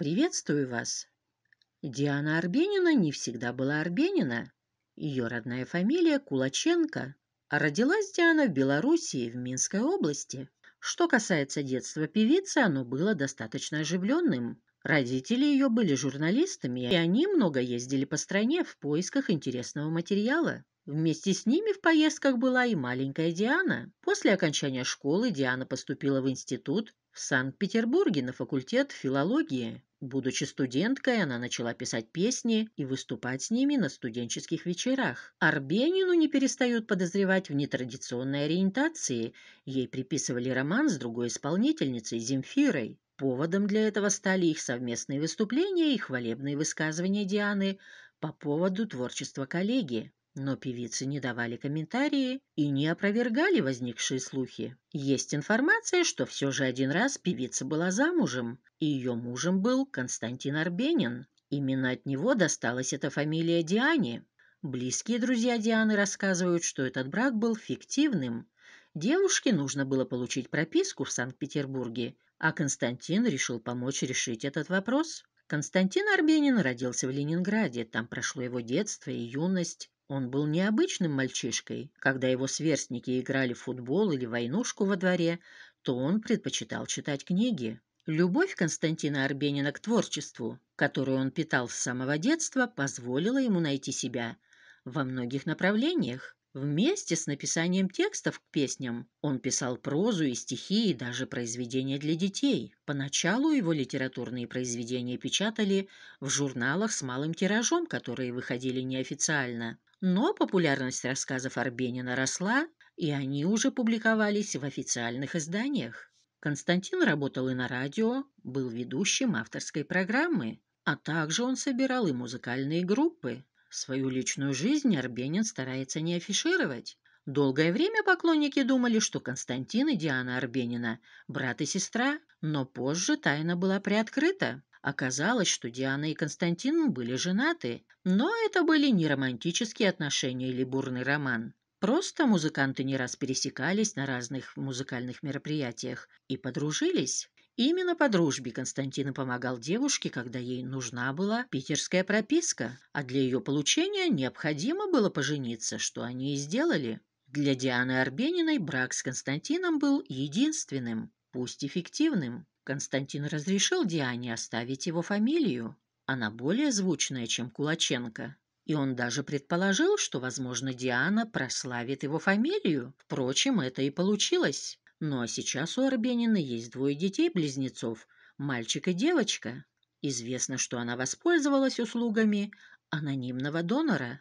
«Приветствую вас!» Диана Арбенина не всегда была Арбенина. Ее родная фамилия Кулаченко, а родилась Диана в Белоруссии, в Минской области. Что касается детства певицы, оно было достаточно оживленным. Родители ее были журналистами, и они много ездили по стране в поисках интересного материала. Вместе с ними в поездках была и маленькая Диана. После окончания школы Диана поступила в институт в Санкт-Петербурге на факультет филологии. Будучи студенткой, она начала писать песни и выступать с ними на студенческих вечерах. Арбенину не перестают подозревать в нетрадиционной ориентации. Ей приписывали роман с другой исполнительницей Земфирой. Поводом для этого стали их совместные выступления и хвалебные высказывания Дианы по поводу творчества коллеги. Но певицы не давали комментарии и не опровергали возникшие слухи. Есть информация, что все же один раз певица была замужем, и ее мужем был Константин Арбенин. Именно от него досталась эта фамилия Диане. Близкие друзья Дианы рассказывают, что этот брак был фиктивным. Девушке нужно было получить прописку в Санкт-Петербурге, а Константин решил помочь решить этот вопрос. Константин Арбенин родился в Ленинграде, там прошло его детство и юность. Он был необычным мальчишкой. Когда его сверстники играли в футбол или войнушку во дворе, то он предпочитал читать книги. Любовь Константина Арбенина к творчеству, которую он питал с самого детства, позволила ему найти себя во многих направлениях. Вместе с написанием текстов к песням он писал прозу и стихи и даже произведения для детей. Поначалу его литературные произведения печатали в журналах с малым тиражом, которые выходили неофициально. Но популярность рассказов Арбенина росла, и они уже публиковались в официальных изданиях. Константин работал и на радио, был ведущим авторской программы, а также он собирал и музыкальные группы. Свою личную жизнь Арбенин старается не афишировать. Долгое время поклонники думали, что Константин и Диана Арбенина – брат и сестра, но позже тайна была приоткрыта. Оказалось, что Диана и Константин были женаты, но это были не романтические отношения или бурный роман. Просто музыканты не раз пересекались на разных музыкальных мероприятиях и подружились. Именно по дружбе Константин помогал девушке, когда ей нужна была питерская прописка, а для ее получения необходимо было пожениться, что они и сделали. Для Дианы Арбениной брак с Константином был единственным, пусть и фиктивным. Константин разрешил Диане оставить его фамилию. Она более звучная, чем Кулаченко. И он даже предположил, что, возможно, Диана прославит его фамилию. Впрочем, это и получилось. Ну а сейчас у Арбенина есть двое детей-близнецов, мальчик и девочка. Известно, что она воспользовалась услугами анонимного донора.